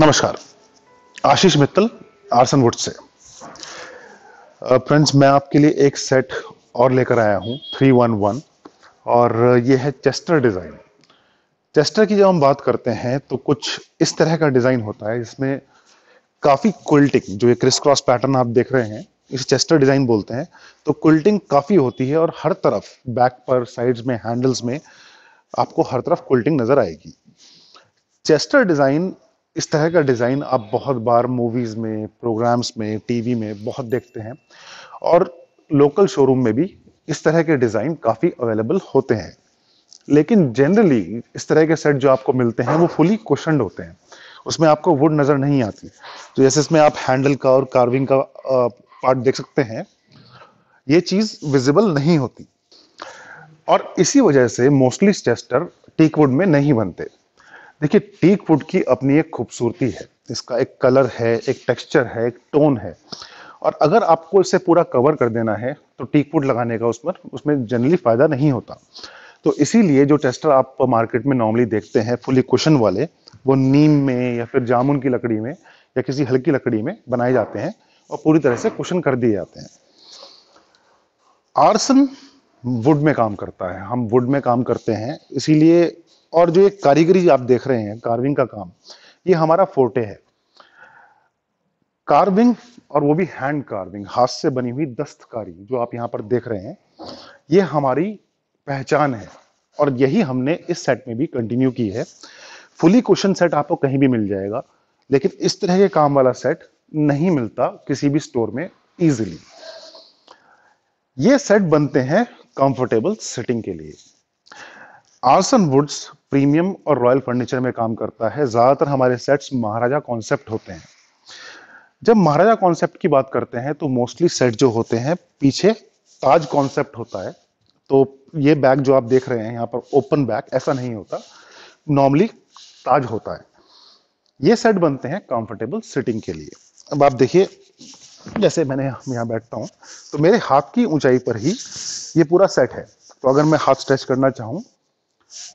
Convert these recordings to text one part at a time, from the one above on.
नमस्कार Ashish Mittal Arson wood से friends मैं आपके लिए एक सेट और लेकर आया हूँ थ्री वन वन और ये है चेस्टर डिज़ाइन चेस्टर की जब हम बात करते हैं तो कुछ इस तरह का डिज़ाइन होता है जिसमें काफ़ी कुल्टिंग जो ये क्रिस क्रॉस पैटर्न आप देख रहे हैं इसे चेस्टर डिज़ाइन बोलते हैं तो कुल्टिंग काफ़ी होती है और हर तरफ बैक पर साइड्स में हैंडल्स में आपको हर तरफ कुल्टिंग नज़र आएगी चेस्टर डिज़ाइन इस तरह का डिज़ाइन आप बहुत बार मूवीज़ में प्रोग्राम्स में टीवी में बहुत देखते हैं और लोकल शोरूम में भी इस तरह के डिज़ाइन काफ़ी अवेलेबल होते हैं लेकिन जनरली इस तरह के सेट जो आपको मिलते हैं वो फुली क्वेश्चन होते हैं उसमें आपको वुड नज़र नहीं आती तो जैसे इसमें आप हैंडल का और कार्विंग का पार्ट देख सकते हैं ये चीज़ विजिबल नहीं होती और इसी वजह से मोस्टली स्टेस्टर टीकवुड में नहीं बनते देखिए टीक वुड की अपनी एक खूबसूरती है इसका एक कलर है एक टेक्सचर है एक टोन है और अगर आपको इसे पूरा कवर कर देना है तो टीक वुड लगाने का उसमें उसमें जनरली फ़ायदा नहीं होता तो इसीलिए जो टेस्टर आप मार्केट में नॉर्मली देखते हैं फुली कुशन वाले वो नीम में या फिर जामुन की लकड़ी में या किसी हल्की लकड़ी में बनाए जाते हैं और पूरी तरह से कुशन कर दिए जाते हैं आर्सन वुड में काम करता है हम वुड में काम करते हैं इसीलिए और जो एक कारीगरी आप देख रहे हैं कार्विंग का काम ये हमारा फोटे है कार्विंग और वो भी हैंड कार्विंग हाथ से बनी हुई दस्तकारी जो आप यहाँ पर देख रहे हैं ये हमारी पहचान है और यही हमने इस सेट में भी कंटिन्यू की है फुली क्वेश्चन सेट आपको कहीं भी मिल जाएगा लेकिन इस तरह के काम वाला सेट नहीं मिलता किसी भी स्टोर में इजिली ये सेट बनते हैं कंफर्टेबल सिटिंग के लिए आर्सन वुड्स प्रीमियम और रॉयल फर्नीचर में काम करता है ज़्यादातर हमारे सेट्स महाराजा कॉन्सेप्ट होते हैं जब महाराजा कॉन्सेप्ट की बात करते हैं तो मोस्टली सेट जो होते हैं पीछे ताज कॉन्सेप्ट होता है तो ये बैग जो आप देख रहे हैं यहाँ पर ओपन बैग ऐसा नहीं होता नॉर्मली ताज होता है ये सेट बनते हैं कंफर्टेबल सिटिंग के लिए अब आप देखिए जैसे मैंने यहाँ बैठता हूँ तो मेरे हाथ की ऊंचाई पर ही ये पूरा सेट है तो अगर मैं हाथ स्ट्रेच करना चाहूँ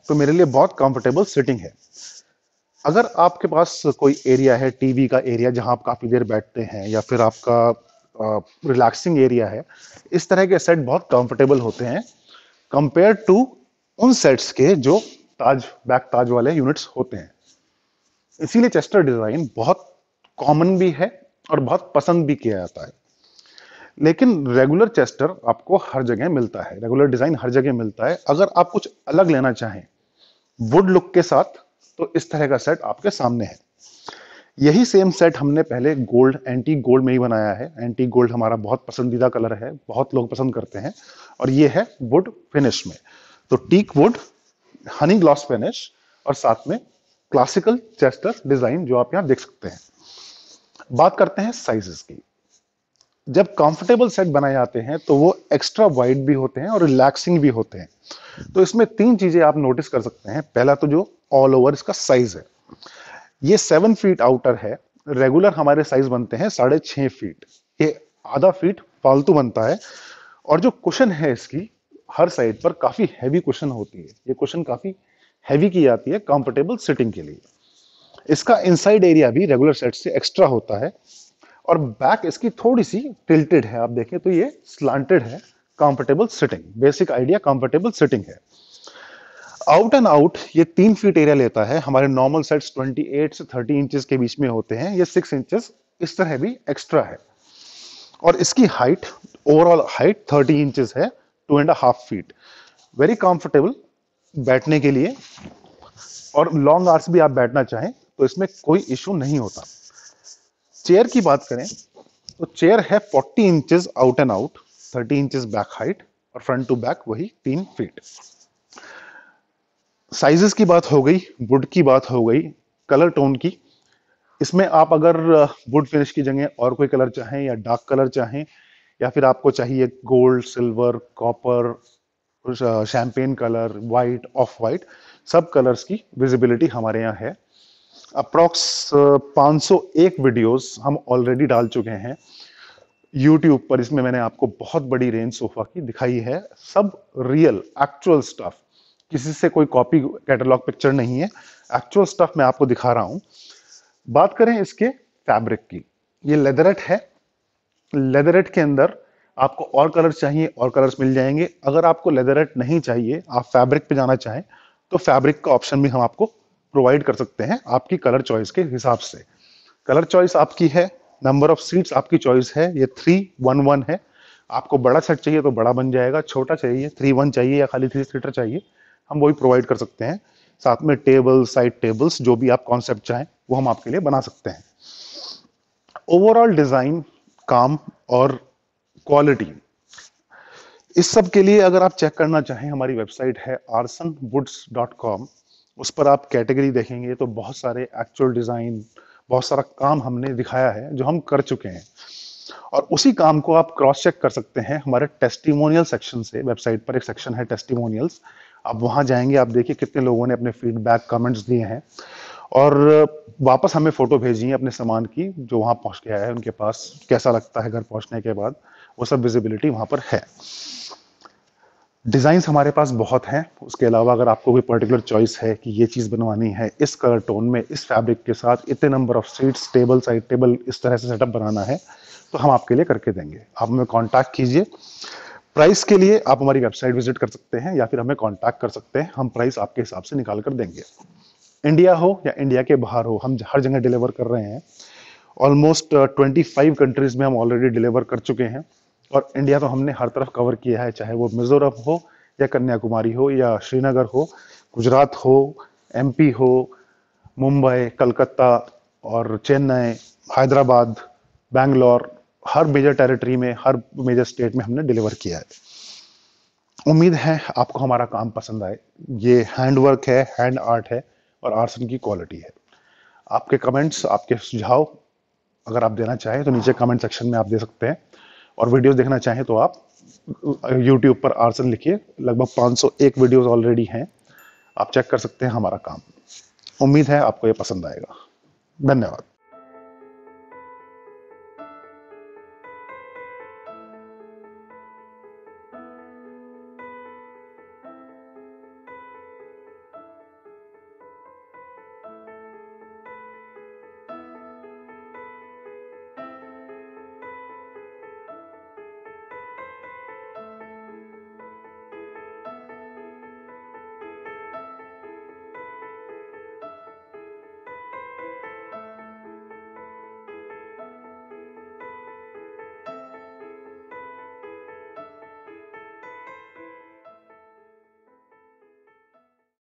तो मेरे लिए बहुत कंफर्टेबल सिटिंग है अगर आपके पास कोई एरिया है टीवी का एरिया जहाँ आप काफ़ी देर बैठते हैं या फिर आपका रिलैक्सिंग एरिया है इस तरह के सेट बहुत कंफर्टेबल होते हैं कंपेयर टू उन सेट्स के जो ताज बैक ताज वाले यूनिट्स होते हैं इसीलिए चेस्टर डिज़ाइन बहुत कॉमन भी है और बहुत पसंद भी किया जाता है लेकिन रेगुलर चेस्टर आपको हर जगह मिलता है रेगुलर डिजाइन हर जगह मिलता है अगर आप कुछ अलग लेना चाहें वुड लुक के साथ तो इस तरह का सेट आपके सामने है यही सेम सेट हमने पहले गोल्ड एंटी गोल्ड में ही बनाया है एंटी गोल्ड हमारा बहुत पसंदीदा कलर है बहुत लोग पसंद करते हैं और ये है वुड फिनिश में तो teak wood honey gloss finish और साथ में क्लासिकल चेस्टर डिजाइन जो आप यहाँ देख सकते हैं बात करते हैं साइजेस की जब कंफर्टेबल सेट बनाए जाते हैं तो वो एक्स्ट्रा वाइड भी होते हैं और रिलैक्सिंग भी होते हैं तो इसमें तीन चीजें आप नोटिस कर सकते हैं पहला तो जो ऑल ओवर इसका साइज है ये सेवन फीट आउटर है रेगुलर हमारे साइज बनते हैं साढ़े छह फीट ये आधा फीट फालतू बनता है और जो क्वेश्चन है इसकी हर साइड पर काफ़ी हैवी क्वेश्चन होती है ये क्वेश्चन काफ़ी हैवी की जाती है कंफर्टेबल सिटिंग के लिए इसका इनसाइड एरिया भी रेगुलर सेट से एक्स्ट्रा होता है और बैक इसकी थोड़ी सी टिल्टेड है आप देखें तो ये स्लांटेड है comfortable sitting basic idea comfortable sitting है आउट एंड आउट ये तीन फीट एरिया लेता है हमारे नॉर्मल सेट्स 28 से 30 इंचेस के बीच में होते हैं ये सिक्स इंचेस इस तरह भी एक्स्ट्रा है और इसकी हाइट ओवरऑल हाइट 30 इंचेस है two and half feet very comfortable बैठने के लिए और लॉन्ग आर्स भी आप बैठना चाहें तो इसमें कोई इशू नहीं होता चेयर की बात करें तो चेयर है 40 inches out and out 30 inches back height और फ्रंट टू बैक वही तीन फीट साइजेस की बात हो गई वुड की बात हो गई कलर टोन की इसमें आप अगर वुड uh, फिनिश की जगह और कोई कलर चाहें या डार्क कलर चाहें या फिर आपको चाहिए gold silver copper champagne colour white off white सब कलर्स की विजिबिलिटी हमारे यहाँ है अप्रॉक्स 501 वीडियोस हम ऑलरेडी डाल चुके हैं यूट्यूब पर इसमें मैंने आपको बहुत बड़ी रेंज सोफा की दिखाई है सब रियल एक्चुअल स्टफ किसी से कोई कॉपी कैटलॉग पिक्चर नहीं है एक्चुअल स्टफ मैं आपको दिखा रहा हूं बात करें इसके फैब्रिक की ये लेदरेट है लेदरेट के अंदर आपको और कलर चाहिए और कलर्स मिल जाएंगे अगर आपको लेदरेट नहीं चाहिए आप फैब्रिक पे जाना चाहें तो फैब्रिक का ऑप्शन भी हम आपको प्रोवाइड कर सकते हैं आपकी कलर चॉइस के हिसाब से कलर चॉइस आपकी है नंबर ऑफ सीट्स आपकी चॉइस है ये थ्री वन वन है आपको बड़ा सेट चाहिए तो बड़ा बन जाएगा छोटा चाहिए थ्री वन चाहिए या खाली थ्री सीटर चाहिए हम वही प्रोवाइड कर सकते हैं साथ में टेबल साइड टेबल्स जो भी आप कॉन्सेप्ट चाहें वो हम आपके लिए बना सकते हैं ओवरऑल डिज़ाइन काम और क्वालिटी इस सब के लिए अगर आप चेक करना चाहें हमारी वेबसाइट है आरसन वुड्स डॉट कॉम उस पर आप कैटेगरी देखेंगे तो बहुत सारे एक्चुअल डिज़ाइन बहुत सारा काम हमने दिखाया है जो हम कर चुके हैं और उसी काम को आप क्रॉस चेक कर सकते हैं हमारे टेस्टिमोनियल सेक्शन से वेबसाइट पर एक सेक्शन है टेस्टिमोनियल्स आप वहाँ जाएंगे आप देखिए कितने लोगों ने अपने फीडबैक कमेंट्स दिए हैं और वापस हमें फ़ोटो भेजी है अपने सामान की जो वहाँ पहुँच गया है उनके पास कैसा लगता है घर पहुँचने के बाद वो सब विजिबिलिटी वहाँ पर है डिज़ाइंस हमारे पास बहुत हैं उसके अलावा अगर आपको कोई पर्टिकुलर चॉइस है कि ये चीज़ बनवानी है इस कलर टोन में इस फैब्रिक के साथ इतने number of seats table side table इस तरह से सेटअप बनाना है तो हम आपके लिए करके देंगे आप हमें कॉन्टैक्ट कीजिए प्राइस के लिए आप हमारी वेबसाइट विजिट कर सकते हैं या फिर हमें कॉन्टैक्ट कर सकते हैं हम प्राइस आपके हिसाब से निकाल कर देंगे इंडिया हो या इंडिया के बाहर हो हम हर जगह डिलीवर कर रहे हैं ऑलमोस्ट ट्वेंटी फाइव कंट्रीज़ में हम ऑलरेडी डिलीवर कर चुके हैं और इंडिया तो हमने हर तरफ कवर किया है चाहे वो मिजोरम हो या कन्याकुमारी हो या श्रीनगर हो गुजरात हो एमपी हो मुंबई कलकत्ता और चेन्नई हैदराबाद बैंगलोर हर मेजर टेरिटरी में हर मेजर स्टेट में हमने डिलीवर किया है उम्मीद है आपको हमारा काम पसंद आए ये हैंडवर्क है हैंड आर्ट है और आर्सन की क्वालिटी है आपके कमेंट्स आपके सुझाव अगर आप देना चाहें तो नीचे कमेंट सेक्शन में आप दे सकते हैं और वीडियोस देखना चाहें तो आप यूट्यूब पर आर्सन लिखिए लगभग 501 वीडियोस ऑलरेडी हैं आप चेक कर सकते हैं हमारा काम उम्मीद है आपको ये पसंद आएगा धन्यवाद